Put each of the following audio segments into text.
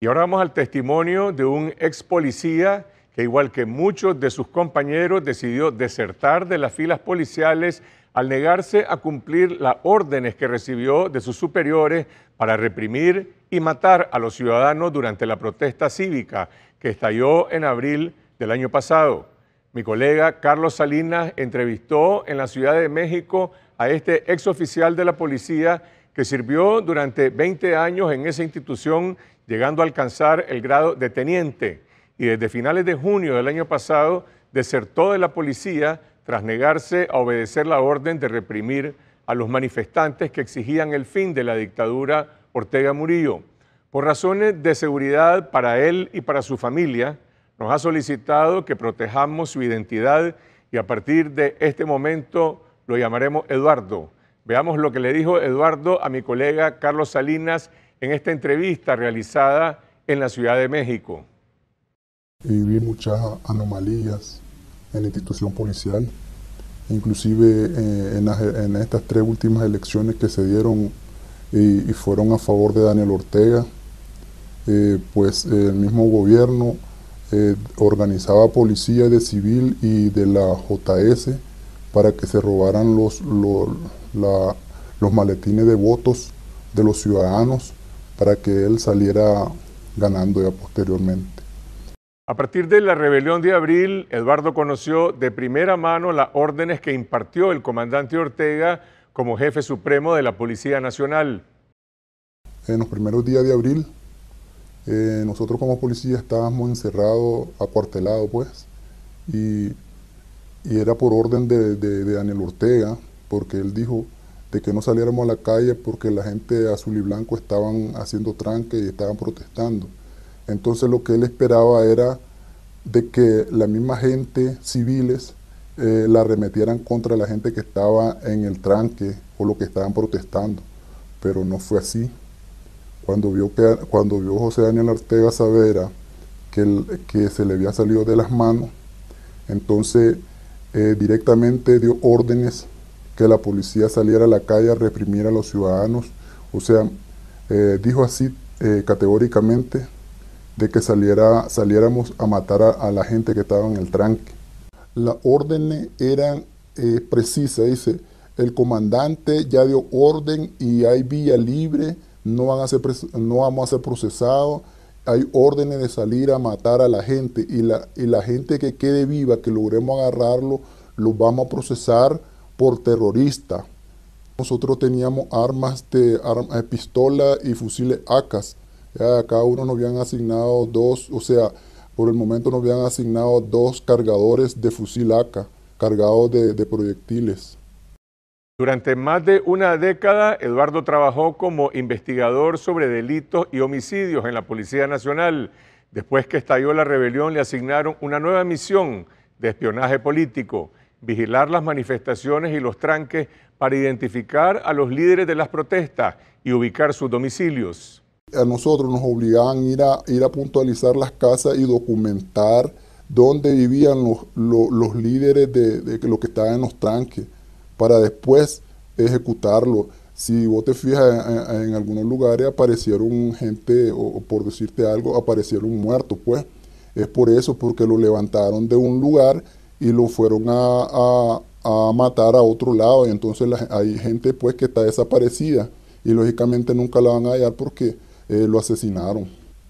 Y ahora vamos al testimonio de un ex policía que, igual que muchos de sus compañeros, decidió desertar de las filas policiales al negarse a cumplir las órdenes que recibió de sus superiores para reprimir y matar a los ciudadanos durante la protesta cívica que estalló en abril del año pasado. Mi colega Carlos Salinas entrevistó en la Ciudad de México a este ex oficial de la policía que sirvió durante 20 años en esa institución llegando a alcanzar el grado de teniente y desde finales de junio del año pasado desertó de la policía tras negarse a obedecer la orden de reprimir a los manifestantes que exigían el fin de la dictadura Ortega Murillo. Por razones de seguridad para él y para su familia, nos ha solicitado que protejamos su identidad y a partir de este momento lo llamaremos Eduardo. Veamos lo que le dijo Eduardo a mi colega Carlos Salinas en esta entrevista realizada en la Ciudad de México. Y vi muchas anomalías en la institución policial, inclusive eh, e, en, estas tres últimas elecciones que se dieron y, fueron a favor de Daniel Ortega, eh, pues eh, el mismo gobierno organizaba policía de civil y de la JS para que se robaran los, los maletines de votos de los ciudadanos para que él saliera ganando ya posteriormente. A partir de la rebelión de abril, Eduardo conoció de primera mano las órdenes que impartió el comandante Ortega como jefe supremo de la Policía Nacional. En los primeros días de abril, eh, nosotros como policía estábamos encerrados, acuartelados pues, y, era por orden de, de Daniel Ortega, porque él dijo, de que no saliéramos a la calle porque la gente azul y blanco estaban haciendo tranque y estaban protestando. Entonces lo que él esperaba era de que la misma gente civiles eh, la arremetieran contra la gente que estaba en el tranque o lo que estaban protestando. Pero no fue así. Cuando vio, que, cuando vio José Daniel Ortega Savera que, que se le había salido de las manos, entonces eh, directamente dio órdenes que la policía saliera a la calle a reprimir a los ciudadanos. O sea, eh, dijo así eh, categóricamente de que saliera, saliéramos a matar a, la gente que estaba en el tranque. Las órdenes eran eh, precisas, dice, el comandante ya dio orden y hay vía libre, no, van a ser no vamos a ser procesados, hay órdenes de salir a matar a la gente y la, la gente que quede viva, que logremos agarrarlo, lo vamos a procesar por terrorista. Nosotros teníamos armas de eh, pistola y fusiles ACAS. Acá cada uno nos habían asignado dos, o sea, por el momento nos habían asignado dos cargadores de fusil ACA cargados de, de proyectiles. Durante más de una década, Eduardo trabajó como investigador sobre delitos y homicidios en la Policía Nacional. Después que estalló la rebelión, le asignaron una nueva misión de espionaje político vigilar las manifestaciones y los tranques para identificar a los líderes de las protestas y ubicar sus domicilios. A nosotros nos obligaban a ir a, ir a puntualizar las casas y documentar dónde vivían los, líderes de, lo que estaban en los tranques, para después ejecutarlo. Si vos te fijas, en, en algunos lugares aparecieron gente, o por decirte algo, aparecieron muertos, pues. Es por eso, porque lo levantaron de un lugar y lo fueron a, matar a otro lado y entonces hay gente pues que está desaparecida y lógicamente nunca la van a hallar porque eh, lo asesinaron.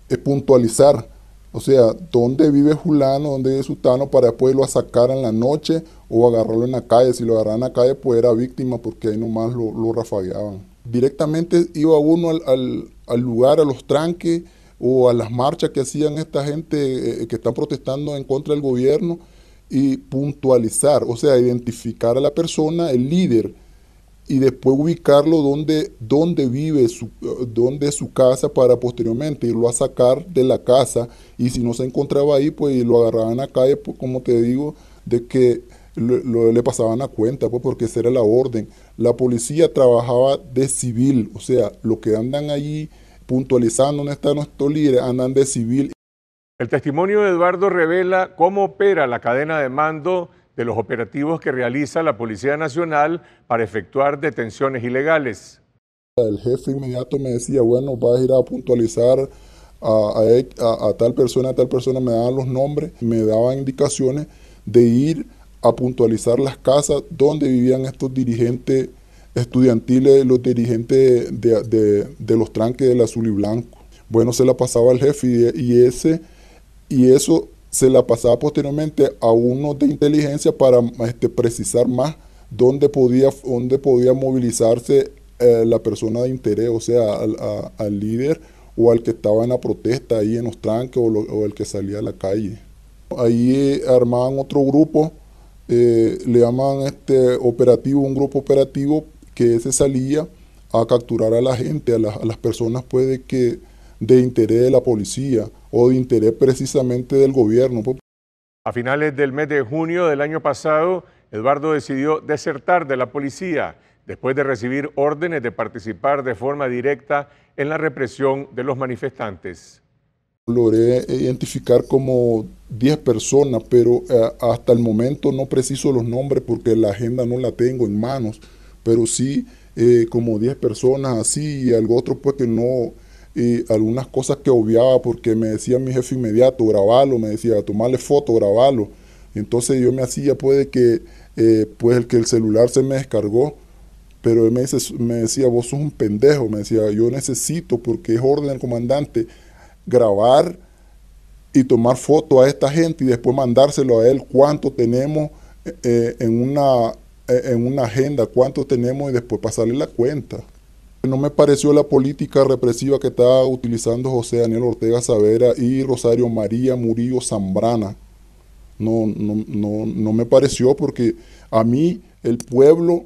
Es puntualizar, o sea, dónde vive Julano, dónde vive Sutano para después lo sacar en la noche o agarrarlo en la calle. Si lo agarran en la calle pues era víctima porque ahí nomás lo, lo rafagueaban. Directamente iba uno al, lugar, a los tranques o a las marchas que hacían esta gente eh, que están protestando en contra del gobierno y puntualizar, o sea, identificar a la persona, el líder, y después ubicarlo donde, donde vive, su, donde es su casa para posteriormente irlo a sacar de la casa y si no se encontraba ahí, pues lo agarraban a calle, pues, como te digo, de que le pasaban a cuenta, pues, porque esa era la orden. La policía trabajaba de civil, o sea, lo que andan allí puntualizando no está nuestro líder, andan de civil. El testimonio de Eduardo revela cómo opera la cadena de mando de los operativos que realiza la Policía Nacional para efectuar detenciones ilegales. El jefe inmediato me decía, bueno, vas a ir a puntualizar a, tal persona, a tal persona, me daban los nombres, me daban indicaciones de ir a puntualizar las casas donde vivían estos dirigentes estudiantiles, los dirigentes de, los tranques del azul y blanco. Bueno, se la pasaba al jefe y ese y eso se la pasaba posteriormente a uno de inteligencia para este, precisar más dónde podía, dónde podía movilizarse eh, la persona de interés, o sea, al, líder o al que estaba en la protesta ahí en los tranques o, al el que salía a la calle. Ahí eh, armaban otro grupo, eh, le llaman este operativo, un grupo operativo que se salía a capturar a la gente, a, las personas puede que de interés de la policía o de interés precisamente del gobierno. A finales del mes de junio del año pasado, Eduardo decidió desertar de la policía después de recibir órdenes de participar de forma directa en la represión de los manifestantes. Logré identificar como 10 personas, pero eh, hasta el momento no preciso los nombres porque la agenda no la tengo en manos, pero sí eh, como 10 personas así y algo otro pues que no, y algunas cosas que obviaba porque me decía mi jefe inmediato, grabalo, me decía, tomarle foto, grabarlo Entonces yo me hacía puede que, eh, pues el que el celular se me descargó, pero él me, me decía, vos sos un pendejo, me decía, yo necesito, porque es orden del comandante, grabar y tomar foto a esta gente y después mandárselo a él cuánto tenemos eh, eh, en, una, en una agenda, cuánto tenemos y después pasarle la cuenta. No me pareció la política represiva que estaba utilizando José Daniel Ortega Savera y Rosario María Murillo Zambrana. No, no, me pareció porque a mí el pueblo,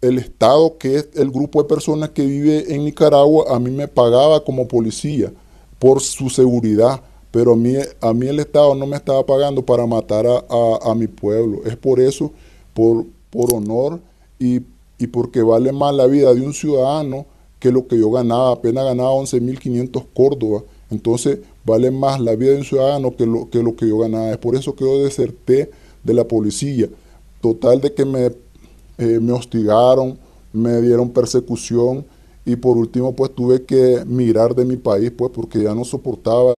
el Estado, que es el grupo de personas que vive en Nicaragua, a mí me pagaba como policía por su seguridad pero a mí, el Estado no me estaba pagando para matar a, mi pueblo. Es por eso, por, por honor y y porque vale más la vida de un ciudadano que lo que yo ganaba, apenas ganaba 11.500 Córdoba, entonces vale más la vida de un ciudadano que lo, que yo ganaba. Es por eso que yo deserté de la policía. Total de que me, eh, me hostigaron, me dieron persecución y por último pues tuve que mirar de mi país pues porque ya no soportaba.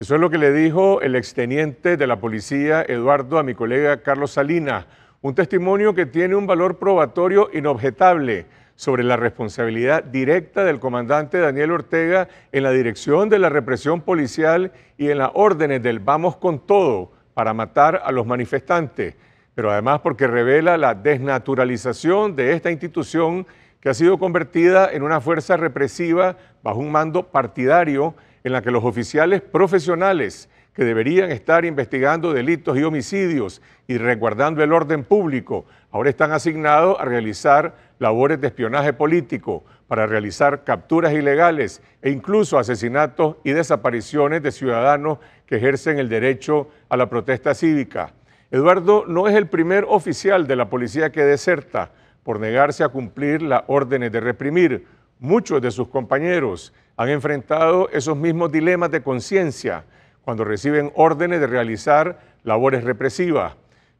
Eso es lo que le dijo el exteniente de la policía Eduardo a mi colega Carlos Salinas. Un testimonio que tiene un valor probatorio inobjetable sobre la responsabilidad directa del comandante Daniel Ortega en la dirección de la represión policial y en las órdenes del vamos con todo para matar a los manifestantes, pero además porque revela la desnaturalización de esta institución que ha sido convertida en una fuerza represiva bajo un mando partidario en la que los oficiales profesionales que deberían estar investigando delitos y homicidios y resguardando el orden público, ahora están asignados a realizar labores de espionaje político para realizar capturas ilegales e incluso asesinatos y desapariciones de ciudadanos que ejercen el derecho a la protesta cívica. Eduardo no es el primer oficial de la policía que deserta por negarse a cumplir las órdenes de reprimir. Muchos de sus compañeros han enfrentado esos mismos dilemas de conciencia cuando reciben órdenes de realizar labores represivas.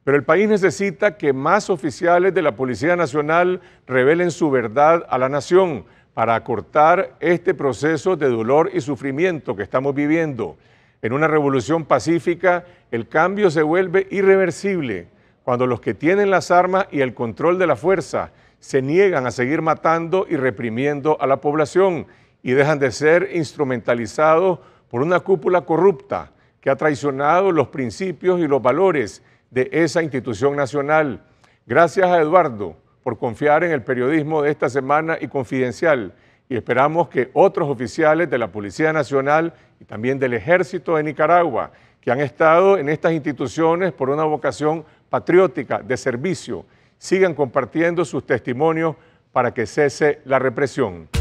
Pero el país necesita que más oficiales de la Policía Nacional revelen su verdad a la nación para acortar este proceso de dolor y sufrimiento que estamos viviendo. En una revolución pacífica, el cambio se vuelve irreversible cuando los que tienen las armas y el control de la fuerza se niegan a seguir matando y reprimiendo a la población y dejan de ser instrumentalizados por una cúpula corrupta que ha traicionado los principios y los valores de esa institución nacional. Gracias a Eduardo por confiar en el periodismo de esta semana y confidencial y esperamos que otros oficiales de la Policía Nacional y también del Ejército de Nicaragua, que han estado en estas instituciones por una vocación patriótica de servicio, sigan compartiendo sus testimonios para que cese la represión.